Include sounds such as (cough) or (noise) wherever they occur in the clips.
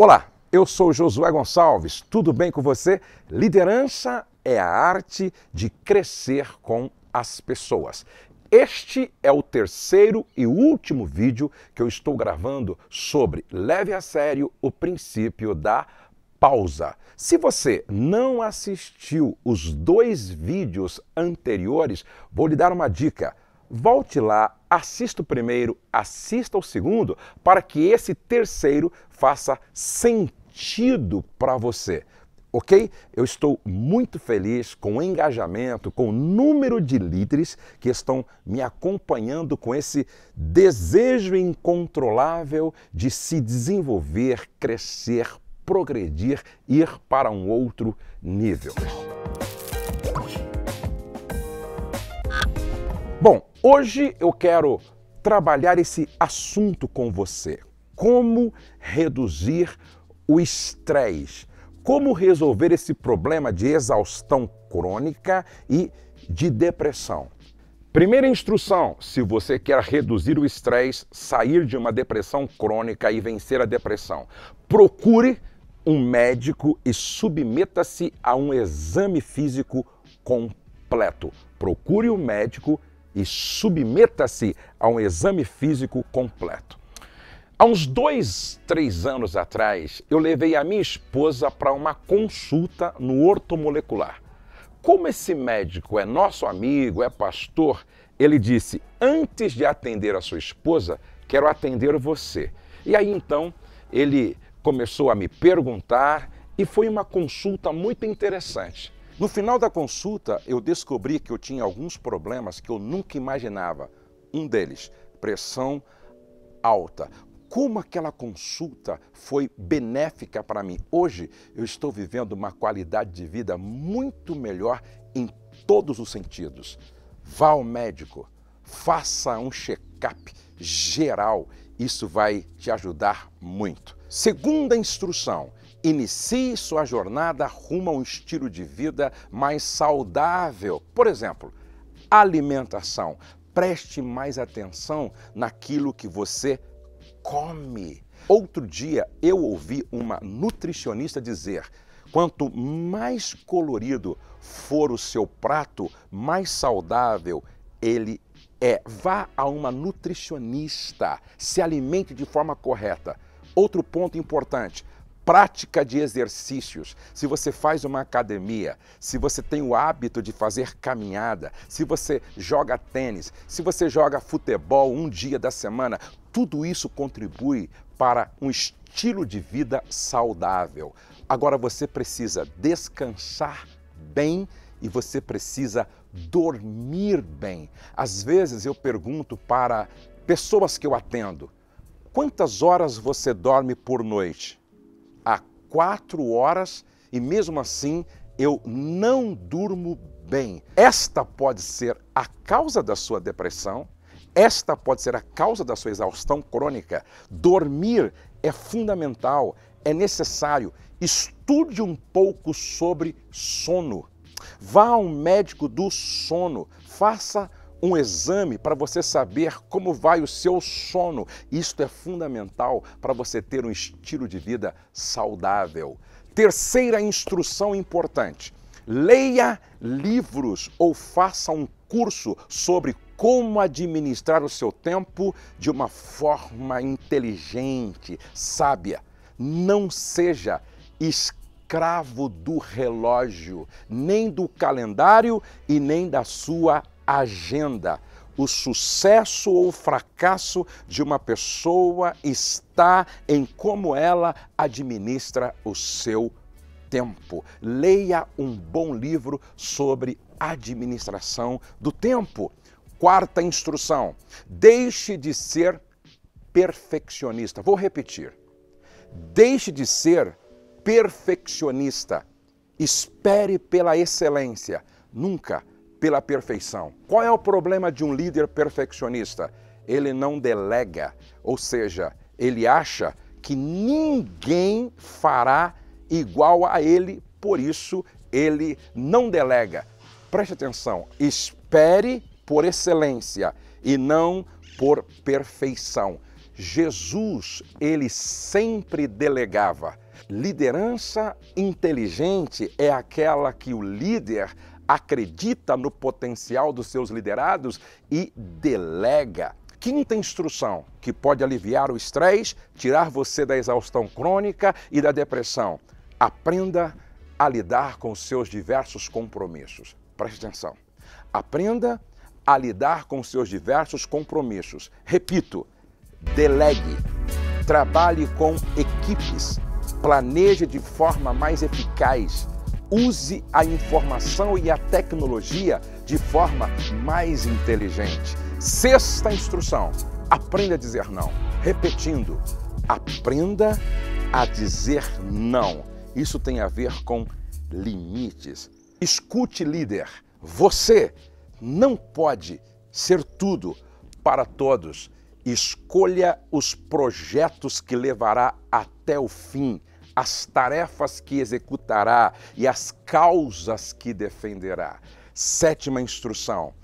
Olá, eu sou Josué Gonçalves, tudo bem com você? Liderança é a arte de crescer com as pessoas. Este é o terceiro e último vídeo que eu estou gravando sobre leve a sério o princípio da pausa. Se você não assistiu os dois vídeos anteriores, vou lhe dar uma dica Volte lá, assista o primeiro, assista o segundo, para que esse terceiro faça sentido para você. Ok? Eu estou muito feliz com o engajamento, com o número de líderes que estão me acompanhando com esse desejo incontrolável de se desenvolver, crescer, progredir, ir para um outro nível. Hoje eu quero trabalhar esse assunto com você. Como reduzir o estresse? Como resolver esse problema de exaustão crônica e de depressão? Primeira instrução: se você quer reduzir o estresse, sair de uma depressão crônica e vencer a depressão, procure um médico e submeta-se a um exame físico completo. Procure um médico e submeta-se a um exame físico completo. Há uns dois, três anos atrás, eu levei a minha esposa para uma consulta no ortomolecular. Como esse médico é nosso amigo, é pastor, ele disse: Antes de atender a sua esposa, quero atender você. E aí então ele começou a me perguntar e foi uma consulta muito interessante. No final da consulta, eu descobri que eu tinha alguns problemas que eu nunca imaginava. Um deles, pressão alta. Como aquela consulta foi benéfica para mim. Hoje eu estou vivendo uma qualidade de vida muito melhor em todos os sentidos. Vá ao médico, faça um check-up geral. Isso vai te ajudar muito. Segunda instrução: Inicie sua jornada rumo a um estilo de vida mais saudável. Por exemplo, alimentação. Preste mais atenção naquilo que você come. Outro dia eu ouvi uma nutricionista dizer: quanto mais colorido for o seu prato, mais saudável ele é. Vá a uma nutricionista, se alimente de forma correta. Outro ponto importante: prática de exercícios, se você faz uma academia, se você tem o hábito de fazer caminhada, se você joga tênis, se você joga futebol um dia da semana, tudo isso contribui para um estilo de vida saudável. Agora você precisa descansar bem e você precisa dormir bem. Às vezes eu pergunto para pessoas que eu atendo: quantas horas você dorme por noite? há quatro horas e mesmo assim eu não durmo bem. Esta pode ser a causa da sua depressão, esta pode ser a causa da sua exaustão crônica. Dormir é fundamental, é necessário. Estude um pouco sobre sono. Vá a um médico do sono, faça um exame para você saber como vai o seu sono. Isto é fundamental para você ter um estilo de vida saudável. Terceira instrução importante: leia livros ou faça um curso sobre como administrar o seu tempo de uma forma inteligente, sábia. Não seja escravo do relógio, nem do calendário e nem da sua agenda. O sucesso ou o fracasso de uma pessoa está em como ela administra o seu tempo. Leia um bom livro sobre administração do tempo. Quarta instrução: deixe de ser perfeccionista. Vou repetir. Deixe de ser perfeccionista. Espere pela excelência. Nunca pela perfeição. Qual é o problema de um líder perfeccionista? Ele não delega, ou seja, ele acha que ninguém fará igual a ele, por isso ele não delega. Preste atenção, espere por excelência e não por perfeição. Jesus, ele sempre delegava. Liderança inteligente é aquela que o líder acredita no potencial dos seus liderados e delega. Quinta instrução que pode aliviar o estresse, tirar você da exaustão crônica e da depressão: aprenda a lidar com seus diversos compromissos. Preste atenção. Aprenda a lidar com seus diversos compromissos. Repito, delegue. Trabalhe com equipes. Planeje de forma mais eficaz Use a informação e a tecnologia de forma mais inteligente. Sexta instrução: aprenda a dizer não. Repetindo, aprenda a dizer não. Isso tem a ver com limites. Escute, líder, você não pode ser tudo para todos. Escolha os projetos que levará até o fim as tarefas que executará e as causas que defenderá. Sétima instrução: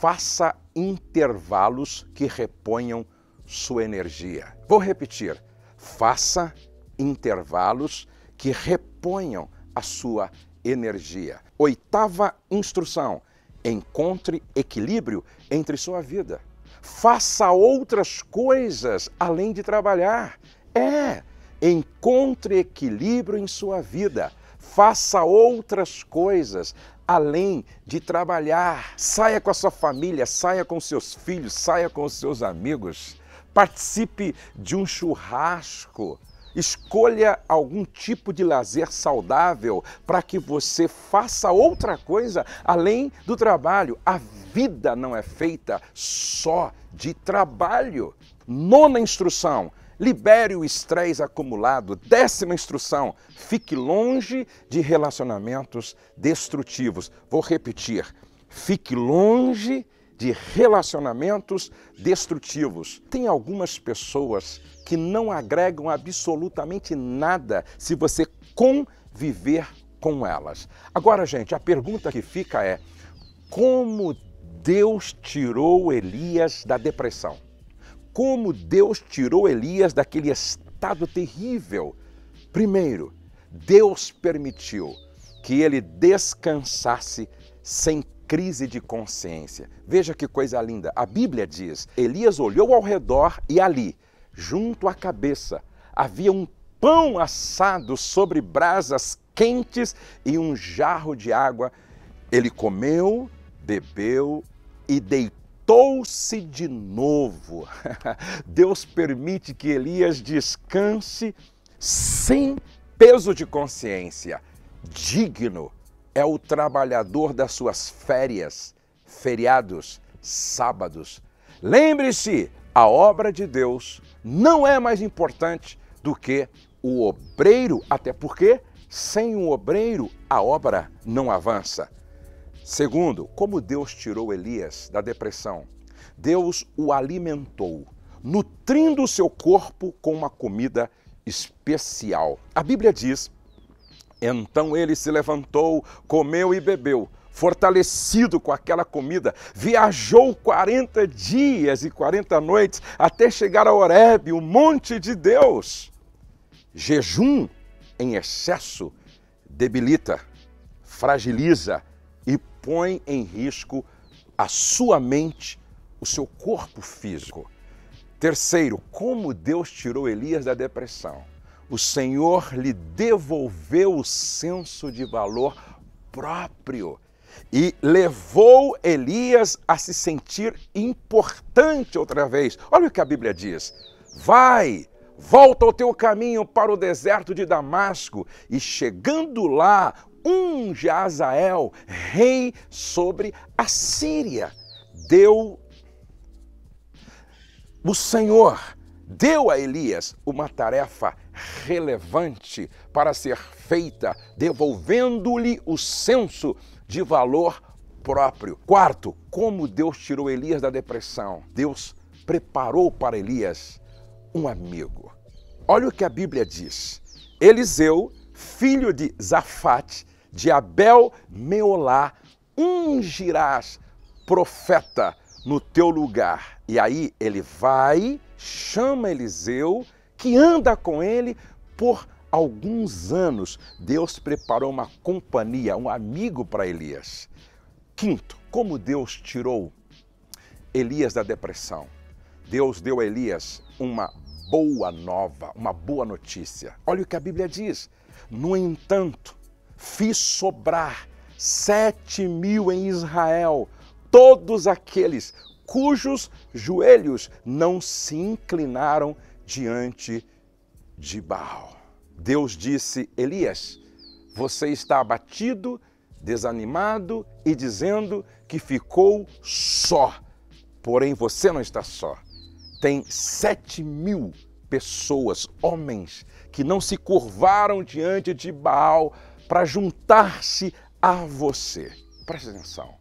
faça intervalos que reponham sua energia. Vou repetir: faça intervalos que reponham a sua energia. Oitava instrução: encontre equilíbrio entre sua vida. Faça outras coisas além de trabalhar. É, Encontre equilíbrio em sua vida. Faça outras coisas além de trabalhar. Saia com a sua família, saia com seus filhos, saia com os seus amigos. Participe de um churrasco. Escolha algum tipo de lazer saudável para que você faça outra coisa além do trabalho. A vida não é feita só de trabalho. Nona instrução: Libere o estresse acumulado. Décima instrução: fique longe de relacionamentos destrutivos. Vou repetir: fique longe de relacionamentos destrutivos. Tem algumas pessoas que não agregam absolutamente nada se você conviver com elas. Agora, gente, a pergunta que fica é: como Deus tirou Elias da depressão? como Deus tirou Elias daquele estado terrível. Primeiro, Deus permitiu que ele descansasse sem crise de consciência. Veja que coisa linda. A Bíblia diz: Elias olhou ao redor e ali, junto à cabeça, havia um pão assado sobre brasas quentes e um jarro de água. Ele comeu, bebeu e deitou deitou-se de novo. (laughs) Deus permite que Elias descanse sem peso de consciência. Digno é o trabalhador das suas férias, feriados, sábados. Lembre-se, a obra de Deus não é mais importante do que o obreiro, até porque sem um obreiro a obra não avança. Segundo, como Deus tirou Elias da depressão? Deus o alimentou, nutrindo seu corpo com uma comida especial. A Bíblia diz: Então ele se levantou, comeu e bebeu. Fortalecido com aquela comida, viajou 40 dias e 40 noites até chegar a Horeb, o monte de Deus. Jejum em excesso debilita, fragiliza, põe em risco a sua mente, o seu corpo físico. Terceiro, como Deus tirou Elias da depressão. O Senhor lhe devolveu o senso de valor próprio e levou Elias a se sentir importante outra vez. Olha o que a Bíblia diz: Vai, volta o teu caminho para o deserto de Damasco, e chegando lá, unge Azael rei sobre a Síria. Deu o Senhor deu a Elias uma tarefa relevante para ser feita, devolvendo-lhe o senso de valor próprio. Quarto, como Deus tirou Elias da depressão? Deus preparou para Elias um amigo. Olha o que a Bíblia diz. Eliseu, filho de Zafate, de Abel Meolá, ungirás profeta no teu lugar. E aí ele vai, chama Eliseu, que anda com ele por alguns anos. Deus preparou uma companhia, um amigo para Elias. Quinto, como Deus tirou Elias da depressão. Deus deu a Elias uma boa nova, uma boa notícia. Olha o que a Bíblia diz. No entanto, Fiz sobrar sete mil em Israel, todos aqueles cujos joelhos não se inclinaram diante de Baal. Deus disse: Elias, você está abatido, desanimado e dizendo que ficou só. Porém, você não está só. Tem sete mil pessoas, homens, que não se curvaram diante de Baal para juntar-se a você. Presta atenção.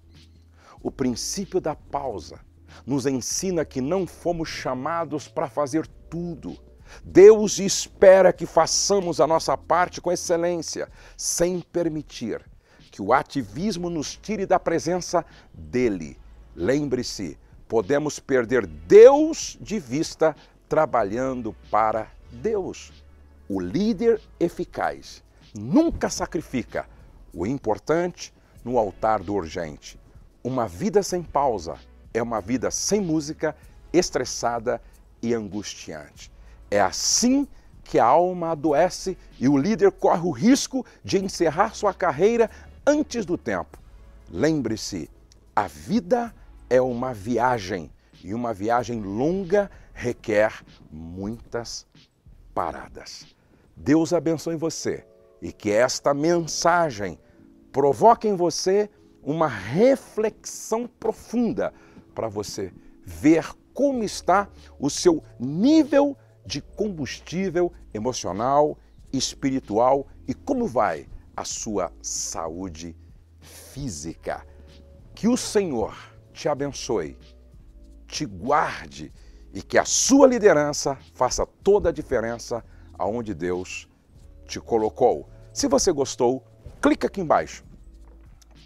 O princípio da pausa nos ensina que não fomos chamados para fazer tudo. Deus espera que façamos a nossa parte com excelência, sem permitir que o ativismo nos tire da presença dele. Lembre-se, podemos perder Deus de vista trabalhando para Deus. O líder eficaz nunca sacrifica o importante no altar do urgente. Uma vida sem pausa é uma vida sem música, estressada e angustiante. É assim que a alma adoece e o líder corre o risco de encerrar sua carreira antes do tempo. Lembre-se, a vida é uma viagem e uma viagem longa requer muitas paradas. Deus abençoe você e que esta mensagem provoque em você uma reflexão profunda para você ver como está o seu nível de combustível emocional, espiritual e como vai a sua saúde física. Que o Senhor te abençoe, te guarde e que a sua liderança faça toda a diferença aonde Deus te colocou. Se você gostou, clica aqui embaixo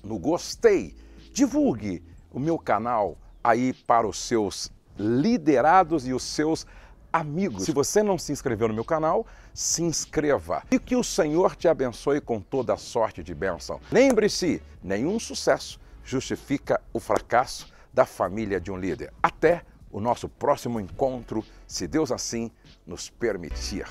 no gostei. Divulgue o meu canal aí para os seus liderados e os seus amigos. Se você não se inscreveu no meu canal, se inscreva. E que o Senhor te abençoe com toda a sorte de bênção. Lembre-se, nenhum sucesso justifica o fracasso da família de um líder. Até o nosso próximo encontro, se Deus assim nos permitir.